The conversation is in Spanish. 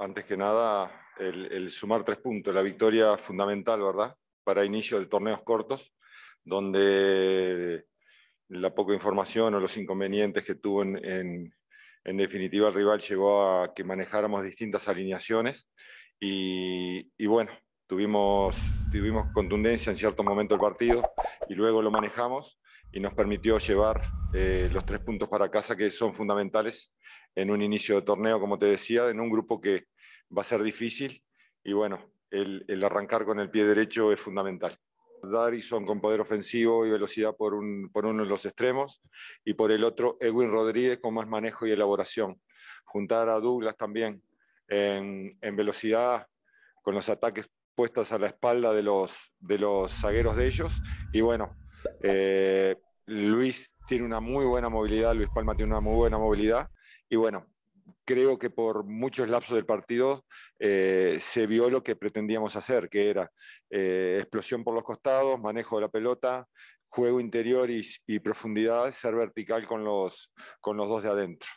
antes que nada, el, sumar tres puntos, la victoria fundamental, ¿verdad? Para inicio de torneos cortos, donde la poca información o los inconvenientes que tuvo en, en, definitiva el rival llegó a que manejáramos distintas alineaciones y, bueno, tuvimos, tuvimos contundencia en cierto momento del partido y luego lo manejamos y nos permitió llevar eh, los tres puntos para casa que son fundamentales en un inicio de torneo, como te decía, en un grupo que, va a ser difícil y bueno, el, arrancar con el pie derecho es fundamental. Darison con poder ofensivo y velocidad por, un, por uno de los extremos y por el otro Edwin Rodríguez con más manejo y elaboración. Juntar a Douglas también en, en velocidad con los ataques puestos a la espalda de los, de los zagueros de ellos. Y bueno, eh, Luis tiene una muy buena movilidad, Luis Palma tiene una muy buena movilidad. Y bueno, creo que por muchos lapsos del partido eh, se vio lo que pretendíamos hacer, que era eh, explosión por los costados, manejo de la pelota, juego interior y, profundidad, ser vertical con los, con los dos de adentro.